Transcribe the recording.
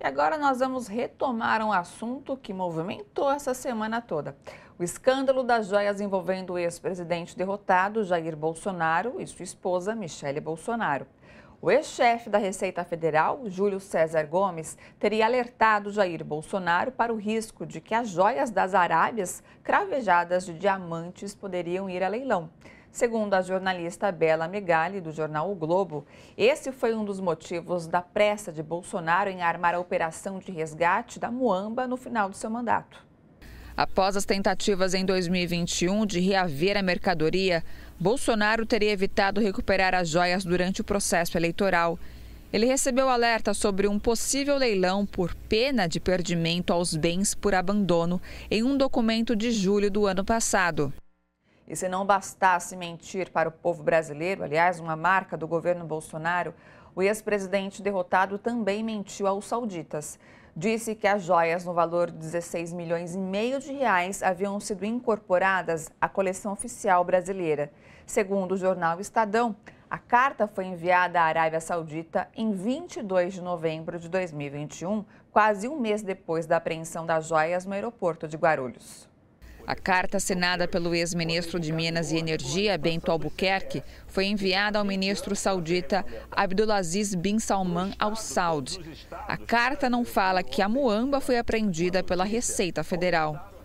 E agora nós vamos retomar um assunto que movimentou essa semana toda. O escândalo das joias envolvendo o ex-presidente derrotado Jair Bolsonaro e sua esposa Michele Bolsonaro. O ex-chefe da Receita Federal, Júlio César Gomes, teria alertado Jair Bolsonaro para o risco de que as joias das Arábias, cravejadas de diamantes, poderiam ir a leilão. Segundo a jornalista Bela Megali, do jornal O Globo, esse foi um dos motivos da pressa de Bolsonaro em armar a operação de resgate da Muamba no final do seu mandato. Após as tentativas em 2021 de reaver a mercadoria, Bolsonaro teria evitado recuperar as joias durante o processo eleitoral. Ele recebeu alerta sobre um possível leilão por pena de perdimento aos bens por abandono em um documento de julho do ano passado. E se não bastasse mentir para o povo brasileiro, aliás, uma marca do governo Bolsonaro, o ex-presidente derrotado também mentiu aos sauditas. Disse que as joias no valor de 16 milhões e meio de reais haviam sido incorporadas à coleção oficial brasileira. Segundo o jornal Estadão, a carta foi enviada à Arábia Saudita em 22 de novembro de 2021, quase um mês depois da apreensão das joias no aeroporto de Guarulhos. A carta assinada pelo ex-ministro de Minas e Energia, Bento Albuquerque, foi enviada ao ministro saudita Abdulaziz bin Salman Al Saud. A carta não fala que a muamba foi apreendida pela Receita Federal.